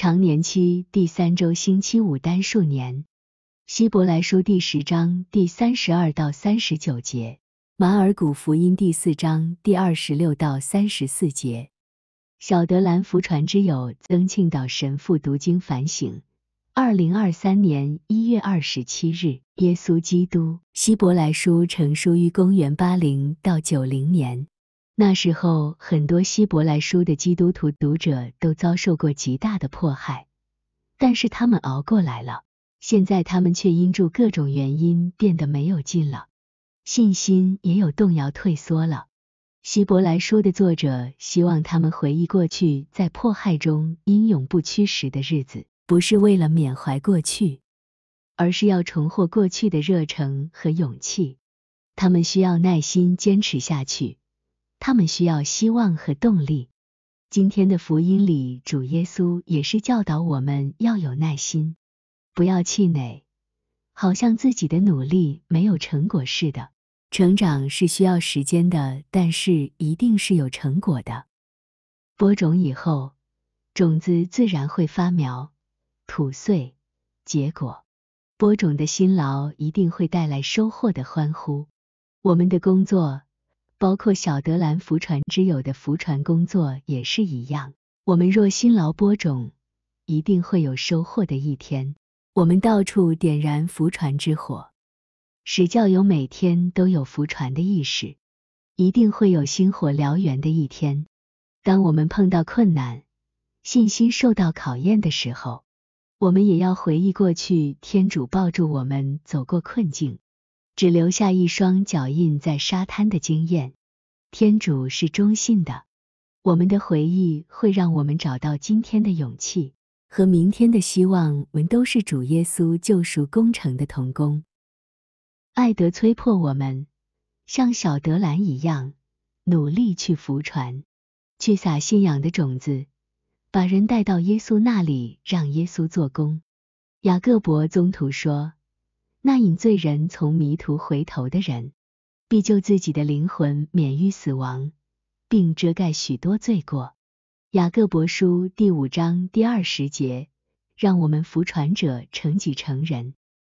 常年期第三周星期五单数年，希伯来书第十章第三十二到三十九节，马尔古福音第四章第二十六到三十四节。小德兰福传之友曾庆岛神父读经反省。二零二三年一月二十七日，耶稣基督。希伯来书成书于公元八零到九零年。那时候，很多希伯来书的基督徒读者都遭受过极大的迫害，但是他们熬过来了。现在他们却因住各种原因变得没有劲了，信心也有动摇退缩了。希伯来书的作者希望他们回忆过去在迫害中英勇不屈时的日子，不是为了缅怀过去，而是要重获过去的热诚和勇气。他们需要耐心坚持下去。他们需要希望和动力。今天的福音里，主耶稣也是教导我们要有耐心，不要气馁，好像自己的努力没有成果似的。成长是需要时间的，但是一定是有成果的。播种以后，种子自然会发苗、吐穗、结果。播种的辛劳一定会带来收获的欢呼。我们的工作。包括小德兰福船之友的福船工作也是一样。我们若辛劳播种，一定会有收获的一天。我们到处点燃福船之火，使教友每天都有福船的意识，一定会有星火燎原的一天。当我们碰到困难，信心受到考验的时候，我们也要回忆过去天主抱住我们走过困境。只留下一双脚印在沙滩的惊艳。天主是中性的，我们的回忆会让我们找到今天的勇气和明天的希望。我们都是主耶稣救赎工程的童工。爱德催迫我们，像小德兰一样，努力去浮船，去撒信仰的种子，把人带到耶稣那里，让耶稣做工。雅各伯宗徒说。那引罪人从迷途回头的人，必救自己的灵魂免于死亡，并遮盖许多罪过。雅各伯书第五章第二十节。让我们服传者成己成人。